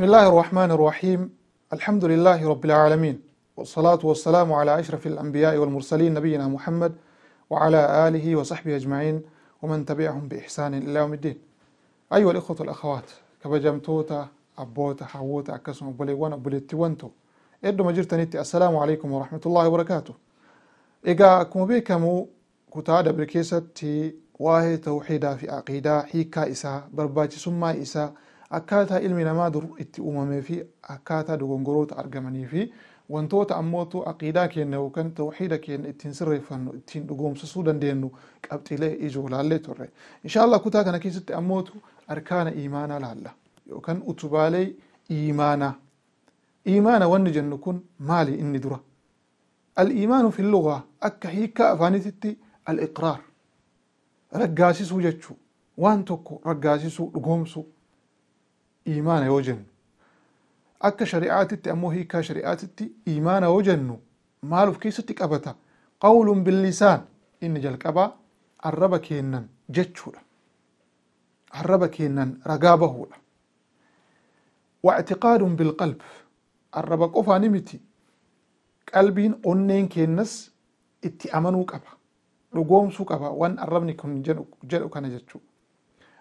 بسم الله الرحمن الرحيم الحمد لله رب العالمين والصلاة والسلام على أشرف الأنبياء والمرسلين نبينا محمد وعلى آله وصحبه أجمعين ومن تبعهم بإحسان إلى يوم الدين أيها الإخوة والأخوات كبجمتوتا أبوتا حووتا أكسم أبوليوان أبوليتوانتو إدو مجرتنيتي السلام عليكم ورحمة الله وبركاته إيقا كم بيكمو كتادة بركيستي واهي توحيدا في عقيدة حيكا إسا برباتي سما إسا akkaataa ilmi namaa dur itti uumamee fi akkaataa dogongoroota argamanii fi wantoota ammootu aqiidaa keenya yookaan tawxiida keenya ittiin sirreeffannu ittiin dhugoomsisuu dandeenyu qabxilee ijoo laallee turre. Inshaallah kutaa kana keessatti ammootu arkaana iimaanaa laalla yookaan utubaalee iimaanaa. Iimaana wanni jennu kun maali inni dura? Al-iimaanu fi lugaa akka hiikaa afaanititti al-iqraar Raggaasisu jechuu waan tokko raggaasisu dhugoomsuu iimaana yoo jennu akka shari'aatitti ammoo hiikaa shari'aatitti iimaana yoo jennu maal of keessatti qabata qawluun billisaan inni jalqabaa arraba kennan jechuudha arraba kennan ragaa bahuudha واعتقاد بالقلب الرب قفا نمتي Qalbiin أنين كينس itti amanuu qaba dhugoomsuu qaba waan arrabni kun jedhu kana jechuu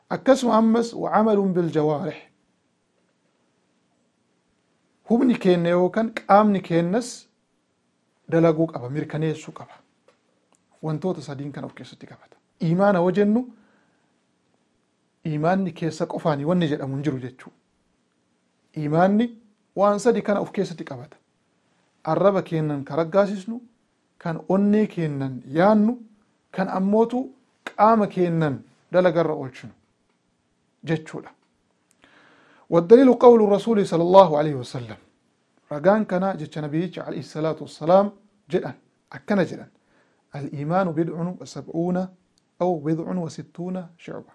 akkasuma ammas wacamalun biljawaarix humni keenya yookaan qaamni keenyas dalaguu qaba mirkaneessuu qaba wantoota sadiin kan of keessatti qabata imaana hoo jennu imaanni keessa qofaanii wanni jedhamu hin jiru imaanni waan sadi kana of keessatti qabata arraba keennan kan raggaasisnu kan onnee keennan yaannu kan ammootu qaama keennan dalagarra oolchinu jechuudha والدليل قول الرسول صلى الله عليه وسلم رجان كان جت نبيك عليه الصلاة والسلام جدا أكن جدا الإيمان بضع وسبعون أو بضع وستون شعبة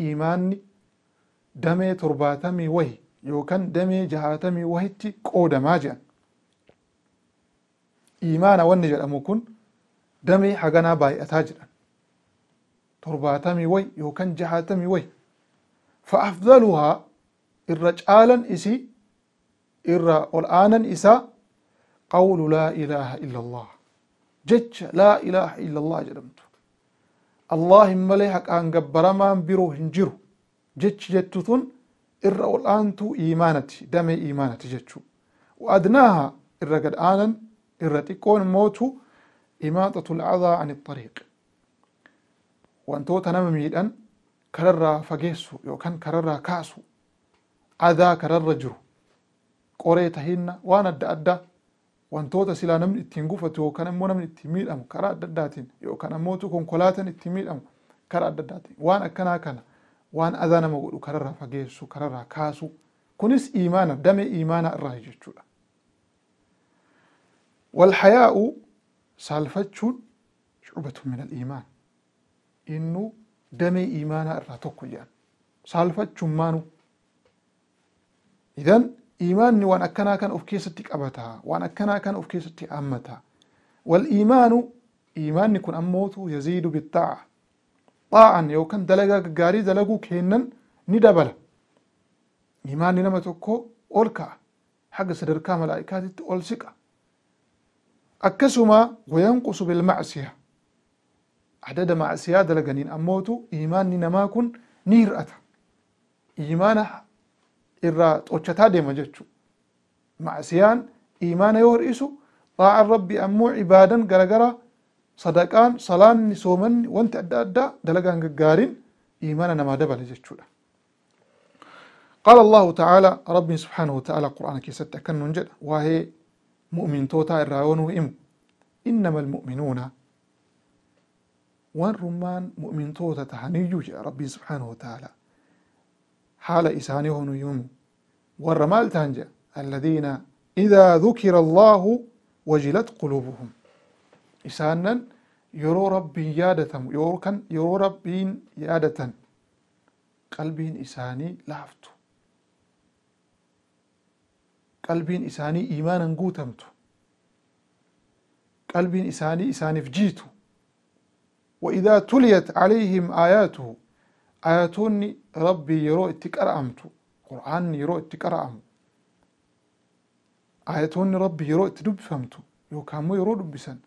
إيمان دمي ترباتمي وهي يوكن دمي جهاتمي وهيتي قود ماجا إيمان ونجل أموكن دمي حقنا باي أتاجر ترباتمي وي يوكن جهاتمي وي فأفضلها irra caalan isii irra ol aanan isaa qawlu laa ilaaha illa allah jecha laa ilaaha illa allah jedhamtu Allahimma hin malee haqaan gabbaramaan biroo hin jiru jechi jettu tun irra ol aantu iimaanati damee iimaanati jechuu waadnaaha irra gad aanan irra xiqqoon mootu imaaxatu lcadaa an iariiq wantoota nama miidhan kararraa fageessu yookan kararraa kaasu adaa kararra jiru qoree tahiinna waan adda addaa wantoota silaa namni ittiin gufatu yookaan ammoo namni ittiin miidhamu karaa adda addaatiin yookaan ammootu konkolaataan ittiin miidhamu karaa adda addaatiin waan akkanaa kana waan adaa nama godhu kararraa fageessu kararraa kaasu kunis imaana damee imaanaa irraa jechuudha. Walhayaa'u saalfachuun shucbatu min al-imaan innu damee imaanaa irraa tokko jedhan saalfachuun maanuu إذن إيمان وأن أكنا كان أف كيستي قبتها وأن أكنا كان أف كيستي أمتها والإيمان إيماني كن أموت يزيد بالطاعة طاعا يوكن دلقا قاري دلقو كينن ندبل إيماني نما تكو أولكا حق سدركا ملائكات أولسكا أكسما وينقص بالمعصية عدد معصية دلقنين أموت إيماني نما كن نير أتا إيمانه irraa qochataa deema jechuudha. Macsiyaan imaana yoo hir'isu xaa'aan rabbi ammoo ibaadan garagaraa sadaqaan salaanni soomanni wanti adda addaa dalagaan gaggaariin imaana namaa dabale jechuudha. قال الله تعالى ربي سبحانه وتعالى قرآن كيست أكن جد وهي مؤمن توتا الراون إم إنما المؤمنون وان رمان مؤمن توتا تهنيجو ربي سبحانه وتعالى حال إسانيهن يوم والرمال تهنجا الذين إذا ذكر الله وجلت قلوبهم إسانا يرو ربي يادة يوركن يرو ربي يادة قلبي إساني لافت قلبي إساني إيمانا قوتمت قلبي إساني إساني فجيتو وإذا تليت عليهم آياته آياتوني ربي يرو اتك أرأمتو qur'aanni yeroo itti qara'amu ayatoonni rabbi yeroo itti dubbifamtu yookaan immoo yeroo dubbisan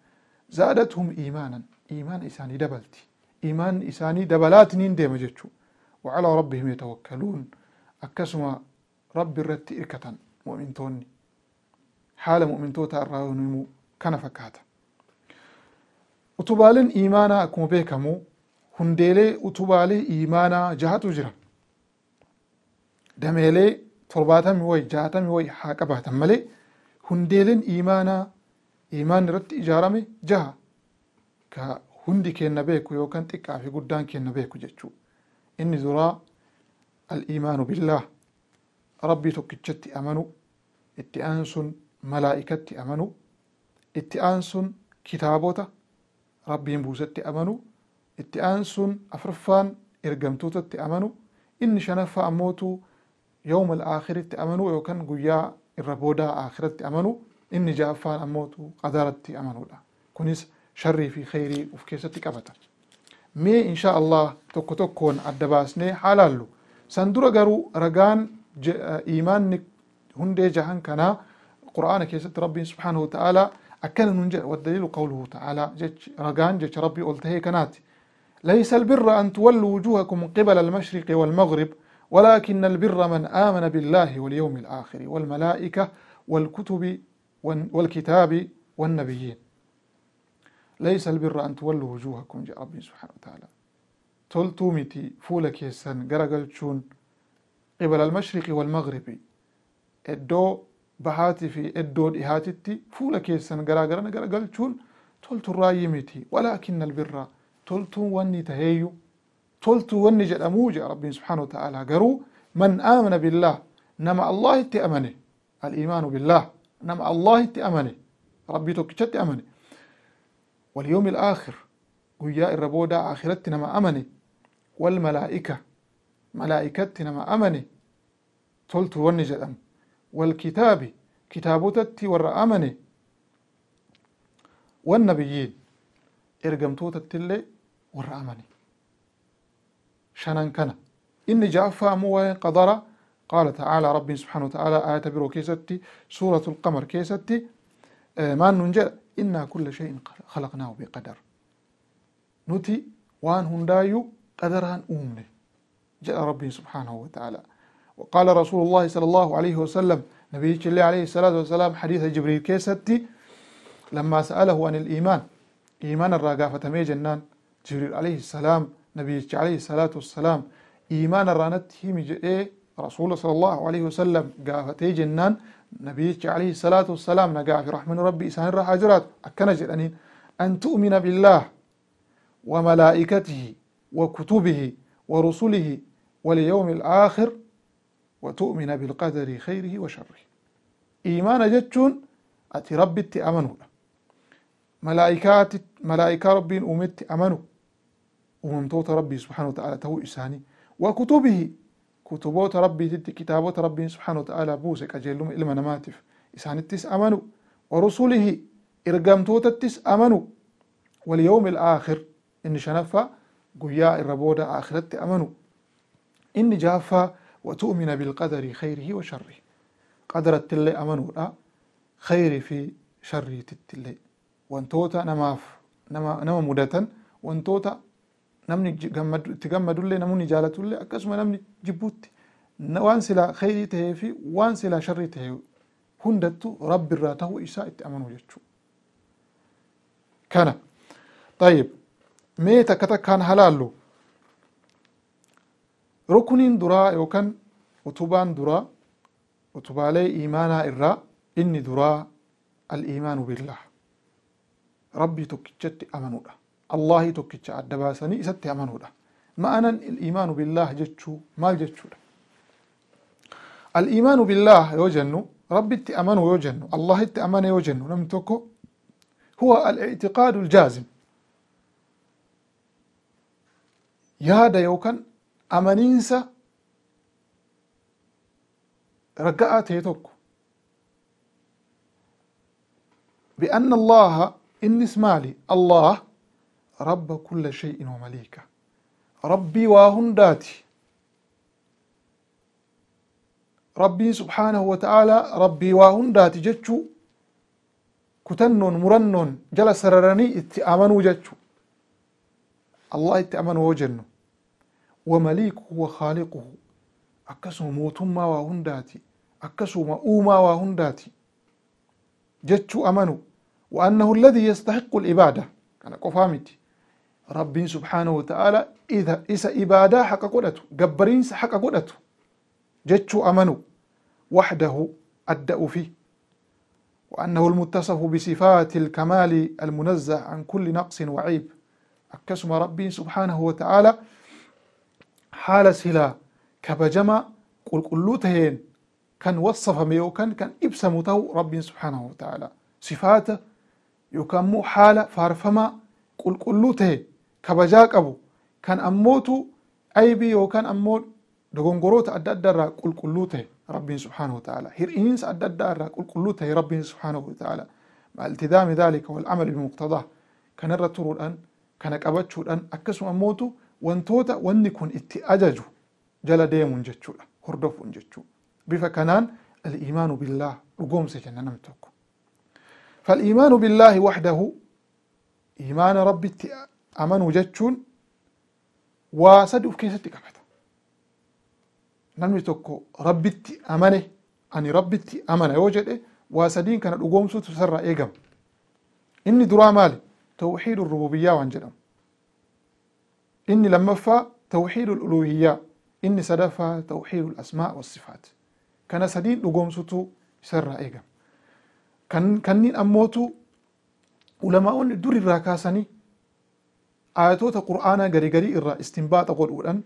zaadathum iimaanan iimaana isaanii dabalti iimaanni isaanii dabalaatiniin deema jechuu wacalaa rabbihim yatawakkaluun akkasuma rabbi irratti irkatan mu'mintoonni haala mu'mintoota irraa hunimuu kana fakkaata utubaaleen iimaanaa akkuma beekamu hundeelee utubaalee iimaanaa jahatu jira dameelee torbaatamii wayi jaatamii wayi haa qabaatan malee hundeeleen imaanaa imaan irratti ijaarame jaha ka hundi kenna beeku yookaan xiqqaa fi guddaan kenna beeku jechuu inni duraa al-iimaanu billaah rabbii tokkichatti amanu itti sun malaa'ikatti amanu itti sun kitaabota rabbiin buusatti amanu itti sun afurfaan ergamtootatti amanu inni shanaffaa ammootuu يوم الآخرة تأمنوا يو كان قويا الربودة آخرة تأمنوا إن جاء فان أموت قدرت أمنوا لا كونيس شري في خيري وفي كيستك أبدا مي إن شاء الله توكو توكون عدباسني حلالو سندورة غرو رغان إيمان هندي جهان كنا قرآن كيسة ربي سبحانه وتعالى أكن ننجا والدليل قوله تعالى جج رغان جج ربي قلت هي كناتي ليس البر أن تولوا وجوهكم قبل المشرق والمغرب ولكن البر من آمن بالله واليوم الآخر والملائكة والكتب والكتاب والنبيين ليس البر أن تولوا وجوهكم جاء ربي سبحانه وتعالى تلتومتي قرقل تشون قبل المشرق والمغرب الدو بهاتي في ادو فولك يسن قرقل تشون تلتو رايمتي ولكن البر تلتو واني تهيو تولت ونج الأموجة ربي سبحانه وتعالى قرو من آمن بالله نما الله تأمنه الإيمان بالله نما الله تأمنه ربي توكيشت تأمنه واليوم الآخر ويا الربودة آخرتنا ما أمنه والملائكة ملائكتنا ما أمنه تولت ونج أم والكتاب كتابتت ور أمنه والنبيين إرقمتوتت اللي ور أمنه شننكنا إني جافا مو قدرة قال تعالى ربي سبحانه وتعالى آتبرو آية كيستي سورة القمر كيستي آه، ما ننجا إنا كل شيء خلقناه بقدر نتي وان هندايو قدرا أمني جاء ربي سبحانه وتعالى وقال رسول الله صلى الله عليه وسلم نبي الله عليه الصلاة والسلام حديث جبريل كيستي لما سأله عن الإيمان إيمان الرقافة مي جنان جبريل عليه السلام نبي عليه الصلاة والسلام إيمان رانت هم إيه؟ رسول صلى الله عليه وسلم قافته جنان نبي عليه الصلاة والسلام نقاف رحمن ربي إسان الرحاجرات أكنا جلانين أن تؤمن بالله وملائكته وكتبه ورسله واليوم الآخر وتؤمن بالقدر خيره وشره إيمان جتشون أتي ربي أمنوا ملائكات ملائكة ربي أمت أمنه وممتوت ربي سبحانه وتعالى تو إساني وكتبه كتبوت ربي تد كتابوت ربي سبحانه وتعالى بوسك أجل لهم إلما نماتف إسان التس أمنوا ورسوله إرقامتوت التس أمنوا واليوم الآخر إن شنفا قياء الربودة آخرت أمنوا إن جافا وتؤمن بالقدر خيره وشره قدر التلي أمنوا لا خير في شر تتلي وانتوتا نماف نما, نما مدة وانتوتا namni gammadu itti gammadullee namni jaalatullee akkasuma namni jibbuutti waan silaa khayrii tahee fi waan silaa sharrii tahe hundattu rabbi irraa isaa itti amanuu jechuudha. Kana tayyib mee takka takkaan halaallu rukuniin duraa yookaan utubaan duraa utubaalee imaanaa irraa inni duraa al-iimaanu billah rabbii tokkichatti amanuudha. الله تكتش أدباسني إستي أمانه ده أنا الإيمان بالله جتشو ما جتشو ده الإيمان بالله يوجنو ربي التأمن يوجن الله التأمن يوجن لم تكو هو الاعتقاد الجازم يا هذا يوكن أمانينسا ta'e يتوكو بأن الله إن اسمالي الله رب كل شيء ومليكه ربي وهنداتي ربي سبحانه وتعالى ربي وهنداتي جتشو كتنون مرنون جلس سررني اتأمنوا جتشو الله اتأمنوا وجنه ومليكه وخالقه أكسو موتما وهنداتي أكسو مؤوما وهنداتي جتشو أمنوا وأنه الذي يستحق العبادة أنا قفامتي سبحانه وتعالى إذا إسا إبادة haqa godhatu قبرين حق godhatu جتشو أمنو وحده adda فيه وأنه المتصف بصفات الكمال المنزه عن كل نقص وعيب أكسم ربي سبحانه وتعالى حال سلا كبجما قل قلوتهين كان وصف ميوكن كان إبسم تو ربي سبحانه وتعالى صفاته يكمو حال فارفما قل كلوتهين kabajaa qabu kan ammootu aybii yookaan ammoo dogongoroota adda addaa irraa qulqulluu ta'e rabbiin subhaanahu ta'ala hir'iniinsa adda addaa irraa qulqulluu ta'e rabbiin subhaanahu ta'ala maaltidaami daalika walcamal bimuqtadaa kanarra turuudhaan kana qabachuudhaan akkasuma ammootu wantoota wanni kun itti ajaju jala deemuun jechuudha hordofuun jechuudha bifa kanaan al-iimaanu billaah dhugoomsa kenna nam tokko فالإيمان بالله وحده إيمان ربي amanuu jechuun waa sadi of keessatti qabata namni tokko rabbitti amane ani rabbitti amana yoo jedhe waa sadiin kana dhugoomsuutu isarraa eegama inni duraa maali tawxiidu rububiyyaa waan jedhamu inni lammaffaa tawxiidu uluhiyyaa inni sadaffaa tawxiidu asmaa wasifaat kana sadiin dhugoomsuutu isarraa eegama kanniin ammootu ulamaa'onni dur irraa kaasanii ayatoota qur'aanaa garii garii irraa istinbaaxa godhuudhaan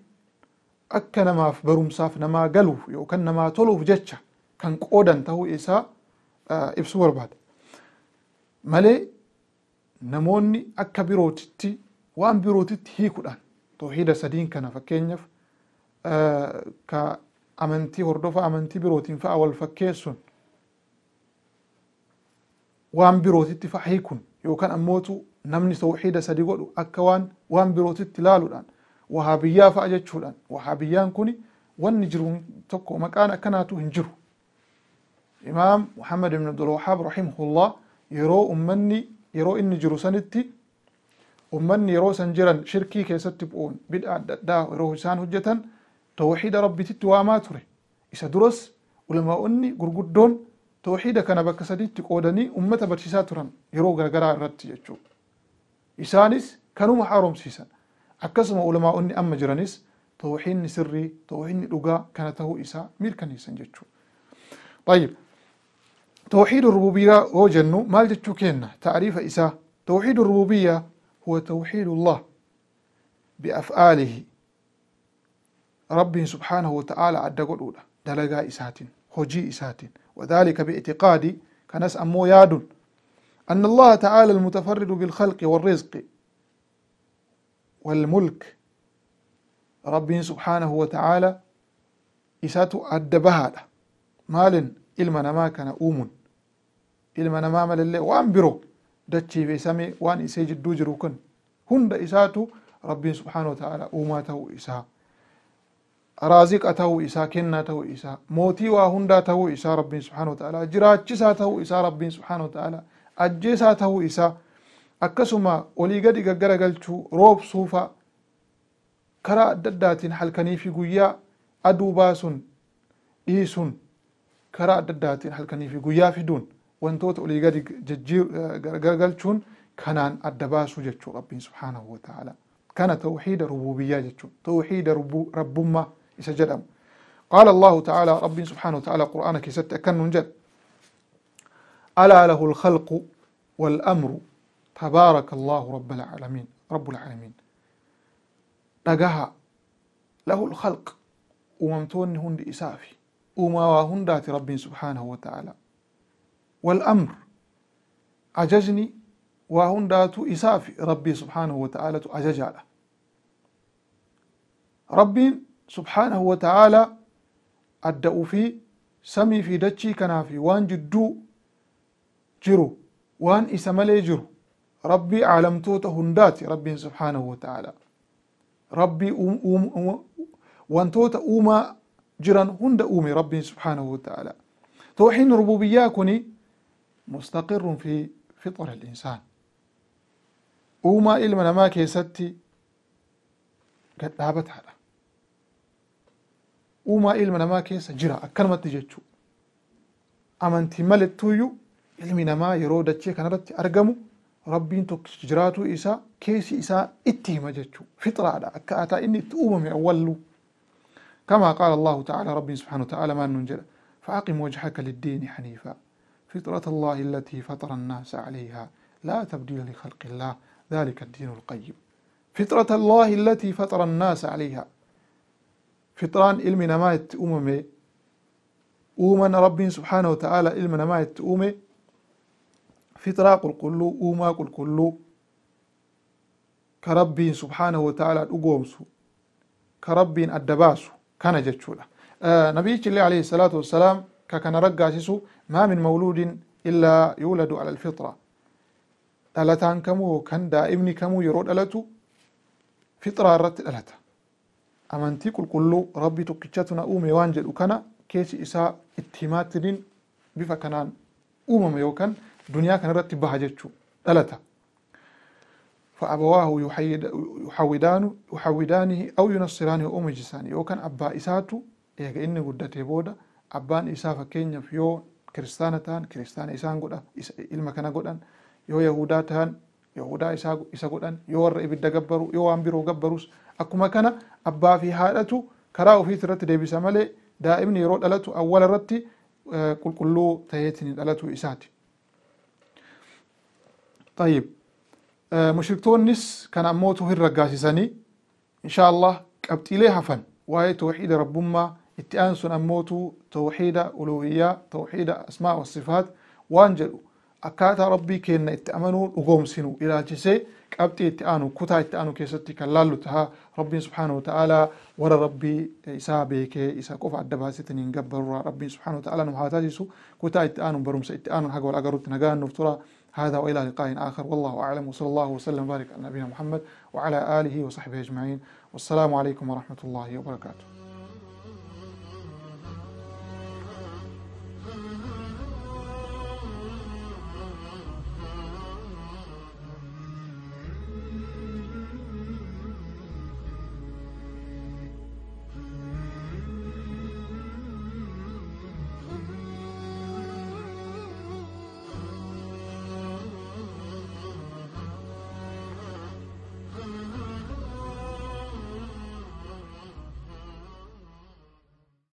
akka namaaf barumsaaf namaa galuuf yookaan namaa toluuf jecha kan qoodan tahuu isaa ibsuu barbaada. Malee namoonni akka birootitti waan birootitti hiikuudhaan toohida sadiin kana fakkeenyaf ka amantii hordofa amantii birootiin fa'a wal sun waan birootitti fa'a hiikun yookaan ammootu namni tawxiida sadi godhu akka waan waan birootitti laaluudhaan wahaabiyyaa fa'a jechuudhaan wahaabiyyaan kun wanni jiru tokko maqaan akkanaatu hin jiru imaam muhammad ibn abdulwahaab rahimahullah yeroo ummanni yeroo inni jiru sanitti ummanni yeroo san jiran shirkii keessatti bu'uun bid'a adda addaa yeroo isaan hojjetan tawxiida rabbititti waamaa ture isa duras ulamaa'onni gurguddoon tawxiida kana bakka sadiitti qoodanii ummata barsiisaa turan yeroo garagaraa irratti jechuudha isaanis kanuma haaromsiisan akkasuma ulamaa'onni amma jiranis tawxiidni sirrii tawxiidni dhugaa kana tahuu isaa mirkaneessan jechuudha. طيب توحيد الربوبية وجنو مال جتشو كينا تعريف إساه توحيد الربوبية هو توحيد الله بأفعاله رب سبحانه وتعالى عد قلوله دلقا إسات هجي إسات وذلك باعتقاد كنس أمو يادن أن الله تعالى المتفرد بالخلق والرزق والملك ربي سبحانه وتعالى أدبها له مال إلما نما كان أوم إلما نما ملل وأن برو دتشي بسمي وأن إسيج الدوجر كن هند إسات ربي سبحانه وتعالى أوماته إساه رازق أتاه إسا كنا أتاه إسا موتي وهند أتاه إسا ربي سبحانه وتعالى جراج إسا أتاه إسا سبحانه وتعالى ajjeesaa tahuu isaa akkasuma olii gadi gaggara galchuu roobsuufa karaa adda addaatiin halkanii fi guyyaa aduu baasuun dhiisuun karaa adda addaatiin halkanii fi guyyaa fiduun wantoota olii gadi eh, gargalchuun kanaan adda baasuu jechuu rabbiin subhaanahu wa ta'ala kana tawxiida rububiyyaa jechuu tawxiida rabbummaa isa jedhamu qaala allahu ta'ala rabbiin subhaanahu wa qur'aana keessatti akkan nun ألا له الخلق والأمر تبارك الله رب العالمين رب العالمين نجاها له الخلق وممتون هند إسافي وما وهندات رب سبحانه وتعالى والأمر عججني وهندات إسافي ربي سبحانه وتعالى عجج على ربي سبحانه وتعالى أدأ في سمي في دتشي كنافي وان جدو جرو وان اسملي جرو ربي عالم توت هندات ربي سبحانه وتعالى ربي أوم أوم وان توت أوما جران هند أومي ربي سبحانه وتعالى توحين ربوبياكني مستقر في فطر الإنسان أوما إلما ما كيستي قد دابت على أوما إلما ما كيس جرا أكلمت جتشو أمنتي ملت تويو ilmi namaa yeroo dachee kanarratti argamu rabbiin tokko jiraatu isaa keessi isaa itti hima jechuudha. Fixraadha akkaataa inni itti uumame awwallu. كما قال الله تعالى ربي سبحانه وتعالى ما ننجل فأقم وجهك للدين حنيفا فطرة الله التي فطر الناس عليها لا تبديل لخلق الله ذلك الدين القيم فطرة الله التي فطر الناس عليها فطران علم نمايت أممي أومن ربي سبحانه وتعالى علم نمايت أممي fitraa qulqulluu uumaa qulqulluu ka rabbiin subxaanahu wataalaa dhugoomsu ka rabbiin adda baasu kana jechuudha nabiyichillee alayhi salaatu wassalaam ka kana raggaasisu maa min mawluudin illaa yuuladu ala alfitra dhalataan kamuu kan daa'imni kamuu yeroo dhalatu fitraa irratti dhalata amantii qulqulluu rabbi tokkichatu na uume waan jedhu kana keessi isaa itti himaatiriin bifa kanaan uumame yookaan duniyaa kanarratti baha jechuu dhalata فأبواه يحودان يحودانه أو ينصرانه أو مجسانه أو كان أبا إساتو إيجا إني قدته بودا أبان إسا فكين يو كريستانا تان كريستانا إسان قدان إلما كان قدان يو يهودا تان يهودا إسا قدان يو ور إبدا قبرو يو أمبرو قبروس أكما كان أبا في حالته كراو في ترت ديبسا ملي دائمني يرود ألتو أول رتي كل آه، كلو تهيتني ألتو إساتي طيب آه، مشركتونس كان أموتو في الرقاسي ساني إن شاء الله قبت إليها فن وهي توحيد ربما اتأنسون أموتو توحيد ألوهية توحيد أسماء والصفات وانجلو أكاتا ربي كينا اتأمنو وقوم سنو إلى جسي قبت اتأنو كتا اتأنو كي ستك اللالو تها ربي سبحانه وتعالى ورا ربي إسا بيك إسا كوف عدبها ستنين قبر ربي سبحانه وتعالى نمحاتاتيسو كتا اتأنو بروم اتأنو حقو الأقرود تنقان نفترى هذا وإلى لقاء آخر والله أعلم وصلى الله وسلم وبارك على نبينا محمد وعلى آله وصحبه أجمعين والسلام عليكم ورحمة الله وبركاته